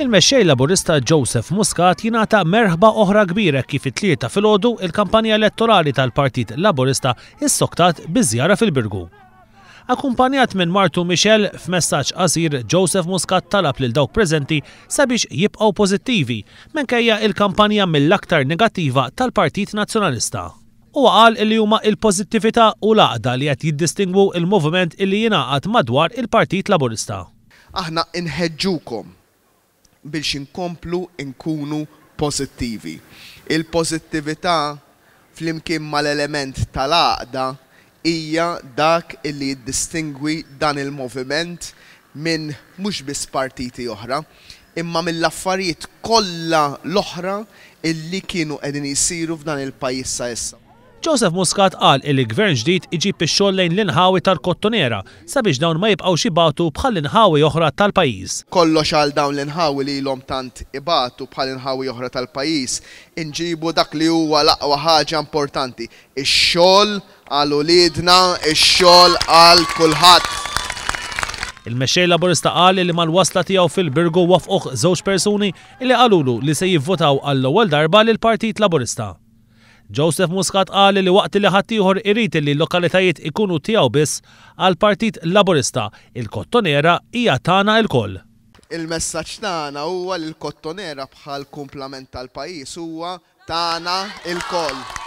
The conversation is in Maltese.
Il-mexxej laburista Joseph Muscat jingħata merħba oħra kbira kif it-tlieta filgħodu il-kampanja elettorali tal-Partit Laburista issoktat biżjara fil-Birgu. Akkumpanjat minn Martu Michel f'messaġġ qasir Joseph Muscat talab lil dawk preżenti sabiex jibqgħu pożittivi minkejja il-kampanja mill-aktar negattiva tal-Partit Nazzjonalista u għal li huma il pożittività u laqda li qed jiddistingwu il movement illi jingħaqad madwar il-Partit Laburista. Aħna inħeġġukom biex inkomplu inkunu pozittivi. Il-pozittività flimkien mal-element tal aqda hija dak illi jiddistingwi dan il-moviment minn mhux biss partiti oħra, imma mill-affarijiet kollha l-oħra illi kienu qegħdin jisiru f'dan il-pajjiż sa issa. Joseph Muscat qal il gvern ġdid iġib ix-xogħol lejn l-inħawi tal-kottonera sabiex dawn ma jibqgħux ibatu bħal inħawi oħra tal-pajjiż. Kollox għal dawn l-inħawi li ilhom tant ibatu bħal inħawi oħra tal-pajjiż inġibu dak li huwa l-aqwa ħaġa importanti, ix-xogħol għal ulidna, ix-xogħol għal kulħadd. Il-mexxej laburista qal li mal-wasla tiegħu fil-Birgu wafquh żewġ persuni li qalulu li se jivvotaw għall-ewwel darba lill Partit Laburista. Joseph Muscat qal li waqt li ħaddieħor irid li l-lokalitajiet ikunu tiegħu biss għal Partit Laburista, il-Kottonera hija tagħna l-koll. Il-messaġġ tagħna huwa li l-Kottonera bħal kumplament tal-pajjiż huwa tagħna koll